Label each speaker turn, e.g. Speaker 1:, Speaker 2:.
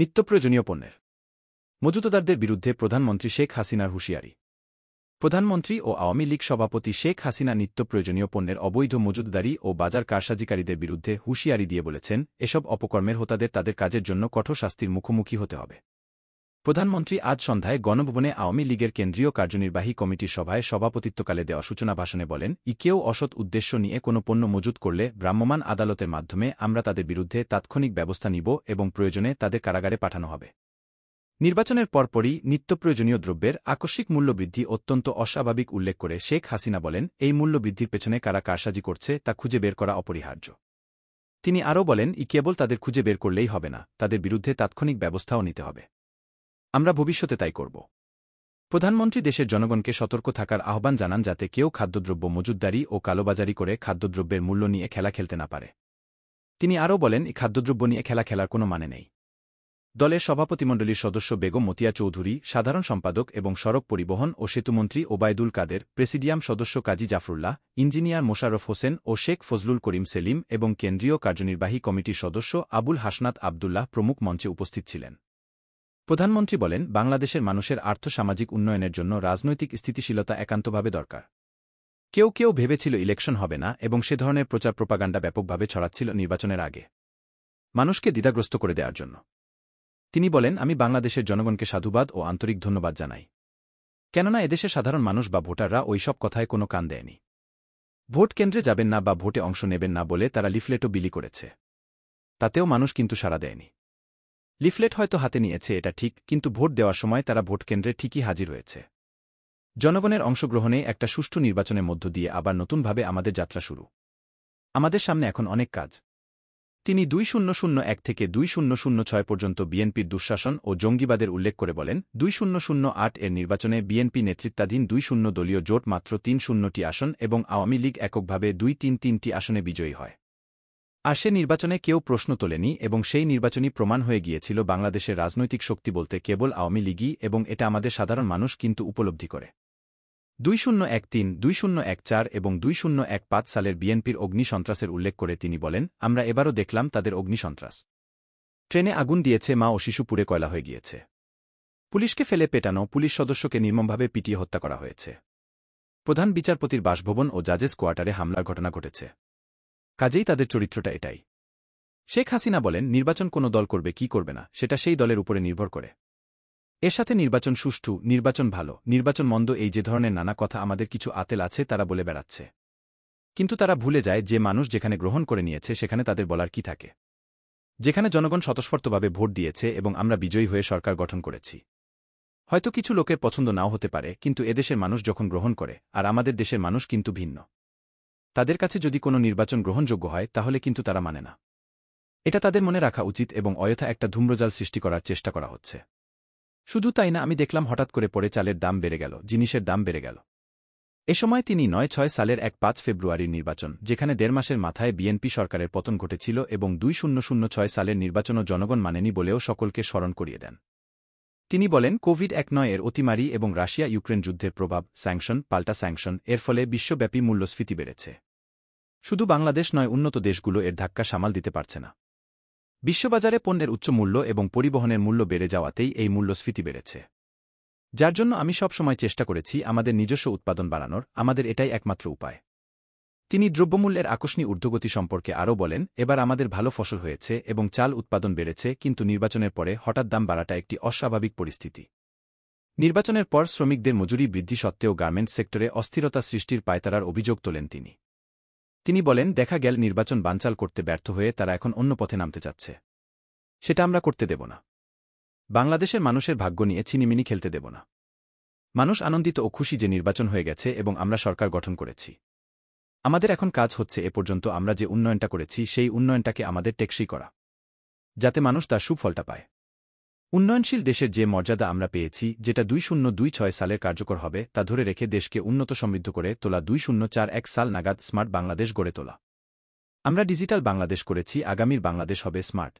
Speaker 1: নিত্যপ্রয়োজনীয় পণ্যের মজুতদারদের বিরুদ্ধে প্রধানমন্ত্রী শেখ হাসিনার হুঁশিয়ারি প্রধানমন্ত্রী ও আওয়ামী লীগ সভাপতি শেখ হাসিনা নিত্য প্রয়োজনীয় পণ্যের অবৈধ মজুতদারি ও বাজার কারসাজিকারীদের বিরুদ্ধে হুঁশিয়ারি দিয়ে বলেছেন এসব অপকর্মের হোতাদের তাদের কাজের জন্য কঠোর শাস্তির মুখোমুখি হতে হবে প্রধানমন্ত্রী আজ সন্ধ্যায় গণভবনে আওয়ামী লীগের কেন্দ্রীয় কার্যনির্বাহী কমিটির সভায় সভাপতিত্বকালে দেওয়া সূচনা ভাষণে বলেন ইকেও অসৎ উদ্দেশ্য নিয়ে কোনো পণ্য মজুত করলে ভ্রাম্যমাণ আদালতের মাধ্যমে আমরা তাদের বিরুদ্ধে তাৎক্ষণিক ব্যবস্থা নিব এবং প্রয়োজনে তাদের কারাগারে পাঠানো হবে নির্বাচনের পরপরই নিত্যপ্রয়োজনীয় দ্রব্যের আকস্মিক মূল্যবৃদ্ধি অত্যন্ত অস্বাভাবিক উল্লেখ করে শেখ হাসিনা বলেন এই মূল্যবৃদ্ধির পেছনে কারা কারসাজি করছে তা খুঁজে বের করা অপরিহার্য তিনি আরও বলেন ই কেবল তাদের খুঁজে বের করলেই হবে না তাদের বিরুদ্ধে তাৎক্ষণিক ব্যবস্থাও নিতে হবে আমরা ভবিষ্যতে তাই করব প্রধানমন্ত্রী দেশের জনগণকে সতর্ক থাকার আহ্বান জানান যাতে কেউ খাদ্যদ্রব্য মজুদ্দারি ও কালোবাজারি করে খাদ্যদ্রব্যের মূল্য নিয়ে খেলা খেলতে না পারে তিনি আরও বলেন খাদ্যদ্রব্য নিয়ে খেলা খেলার কোনো মানে নেই দলের সভাপতিমণ্ডলীর সদস্য বেগম মতিয়া চৌধুরী সাধারণ সম্পাদক এবং সড়ক পরিবহন ও সেতুমন্ত্রী ওবায়দুল কাদের প্রেসিডিয়াম সদস্য কাজী জাফরুল্লাহ ইঞ্জিনিয়ার মোশারফ হোসেন ও শেখ ফজলুল করিম সেলিম এবং কেন্দ্রীয় কার্যনির্বাহী কমিটির সদস্য আবুল হাসনাত আবদুল্লাহ প্রমুখ মঞ্চে উপস্থিত ছিলেন প্রধানমন্ত্রী বলেন বাংলাদেশের মানুষের আর্থসামাজিক উন্নয়নের জন্য রাজনৈতিক স্থিতিশীলতা একান্তভাবে দরকার কেউ কেউ ভেবেছিল ইলেকশন হবে না এবং সে ধরনের প্রচার প্রোপাগান্ডা ব্যাপকভাবে ছড়াচ্ছিল নির্বাচনের আগে মানুষকে দ্বিধাগ্রস্ত করে দেওয়ার জন্য তিনি বলেন আমি বাংলাদেশের জনগণকে সাধুবাদ ও আন্তরিক ধন্যবাদ জানাই কেননা এদেশের সাধারণ মানুষ বা ভোটাররা ওইসব কথায় কোনো কান দেয়নি ভোট কেন্দ্রে যাবেন না বা ভোটে অংশ নেবেন না বলে তারা লিফলেটও বিলি করেছে তাতেও মানুষ কিন্তু সাড়া দেয়নি লিফলেট হয়তো হাতে নিয়েছে এটা ঠিক কিন্তু ভোট দেওয়ার সময় তারা ভোটকেন্দ্রে ঠিকই হাজির হয়েছে জনগণের অংশগ্রহণে একটা সুষ্ঠু নির্বাচনের মধ্য দিয়ে আবার নতুনভাবে আমাদের যাত্রা শুরু আমাদের সামনে এখন অনেক কাজ তিনি দুই শূন্য শূন্য এক থেকে দুই শূন্য শূন্য ছয় পর্যন্ত বিএনপির দুঃশাসন ও জঙ্গিবাদের উল্লেখ করে বলেন দুই শূন্য শূন্য আট এর নির্বাচনে বিএনপি নেতৃত্বাধীন দুই শূন্য দলীয় জোট মাত্র তিন শূন্যটি আসন এবং আওয়ামী লীগ এককভাবে দুই তিন তিনটি আসনে বিজয়ী হয় আর সে নির্বাচনে কেউ প্রশ্ন তোলেনি এবং সেই নির্বাচনী প্রমাণ হয়ে গিয়েছিল বাংলাদেশের রাজনৈতিক শক্তি বলতে কেবল আওয়ামী লীগই এবং এটা আমাদের সাধারণ মানুষ কিন্তু উপলব্ধি করে দুই শূন্য এক তিন দুই শূন্য এক চার এবং দুই শূন্য এক পাঁচ সালের বিএনপির অগ্নিসন্ত্রাসের উল্লেখ করে তিনি বলেন আমরা এবারও দেখলাম তাদের অগ্নিসন্ত্রাস ট্রেনে আগুন দিয়েছে মা ও শিশু পুড়ে কয়লা হয়ে গিয়েছে পুলিশকে ফেলে পেটানো পুলিশ সদস্যকে নির্মমভাবে পিটিয়ে হত্যা করা হয়েছে প্রধান বিচারপতির বাসভবন ও জাজেস কোয়ার্টারে হামলার ঘটনা ঘটেছে কাজেই তাদের চরিত্রটা এটাই শেখ হাসিনা বলেন নির্বাচন কোনো দল করবে কি করবে না সেটা সেই দলের উপরে নির্ভর করে এর সাথে নির্বাচন সুষ্ঠু নির্বাচন ভালো নির্বাচন মন্দ এই যে ধরনের নানা কথা আমাদের কিছু আতেল আছে তারা বলে বেড়াচ্ছে কিন্তু তারা ভুলে যায় যে মানুষ যেখানে গ্রহণ করে নিয়েছে সেখানে তাদের বলার কি থাকে যেখানে জনগণ স্বতঃস্ফর্তভাবে ভোট দিয়েছে এবং আমরা বিজয়ী হয়ে সরকার গঠন করেছি হয়তো কিছু লোকের পছন্দ নাও হতে পারে কিন্তু এদেশের মানুষ যখন গ্রহণ করে আর আমাদের দেশের মানুষ কিন্তু ভিন্ন তাদের কাছে যদি কোনো নির্বাচন গ্রহণযোগ্য হয় তাহলে কিন্তু তারা মানে না এটা তাদের মনে রাখা উচিত এবং অযথা একটা ধূম্রজাল সৃষ্টি করার চেষ্টা করা হচ্ছে শুধু তাই না আমি দেখলাম হঠাৎ করে পরে চালের দাম বেড়ে গেল জিনিসের দাম বেড়ে গেল এ সময় তিনি নয় ছয় সালের এক পাঁচ ফেব্রুয়ারির নির্বাচন যেখানে দেড় মাসের মাথায় বিএনপি সরকারের পতন ঘটেছিল এবং দুই শূন্য শূন্য ছয় সালের নির্বাচনও জনগণ মানেনি বলেও সকলকে স্মরণ করিয়ে দেন তিনি বলেন কোভিড এক নয় এর অতিমারি এবং রাশিয়া ইউক্রেন যুদ্ধের প্রভাব স্যাংশন পাল্টা স্যাংশন এর ফলে বিশ্বব্যাপী মূল্যস্ফীতি বেড়েছে শুধু বাংলাদেশ নয় উন্নত দেশগুলো এর ধাক্কা সামাল দিতে পারছে না বিশ্ববাজারে পণ্যের উচ্চ মূল্য এবং পরিবহনের মূল্য বেড়ে যাওয়াতেই এই মূল্যস্ফীতি বেড়েছে যার জন্য আমি সবসময় চেষ্টা করেছি আমাদের নিজস্ব উৎপাদন বাড়ানোর আমাদের এটাই একমাত্র উপায় তিনি দ্রব্যমূল্যের আকস্মিক ঊর্ধ্বগতি সম্পর্কে আরও বলেন এবার আমাদের ভালো ফসল হয়েছে এবং চাল উৎপাদন বেড়েছে কিন্তু নির্বাচনের পরে হঠাৎ দাম বাড়াটা একটি অস্বাভাবিক পরিস্থিতি নির্বাচনের পর শ্রমিকদের মজুরি বৃদ্ধি সত্ত্বেও গার্মেন্ট সেক্টরে অস্থিরতা সৃষ্টির পায়তারার অভিযোগ তোলেন তিনি তিনি বলেন দেখা গেল নির্বাচন বানচাল করতে ব্যর্থ হয়ে তারা এখন অন্য পথে নামতে চাচ্ছে সেটা আমরা করতে দেব না বাংলাদেশের মানুষের ভাগ্য নিয়ে চিনিমিনি খেলতে দেব না মানুষ আনন্দিত ও খুশি যে নির্বাচন হয়ে গেছে এবং আমরা সরকার গঠন করেছি আমাদের এখন কাজ হচ্ছে এ পর্যন্ত আমরা যে উন্নয়নটা করেছি সেই উন্নয়নটাকে আমাদের টেকসই করা যাতে মানুষ তার সুফলটা পায় উন্নয়নশীল দেশের যে মর্যাদা আমরা পেয়েছি যেটা দুই শূন্য দুই ছয় সালের কার্যকর হবে তা ধরে রেখে দেশকে উন্নত সমৃদ্ধ করে তোলা দুই শূন্য চার এক সাল নাগাদ স্মার্ট বাংলাদেশ গড়ে তোলা আমরা ডিজিটাল বাংলাদেশ করেছি আগামীর বাংলাদেশ হবে স্মার্ট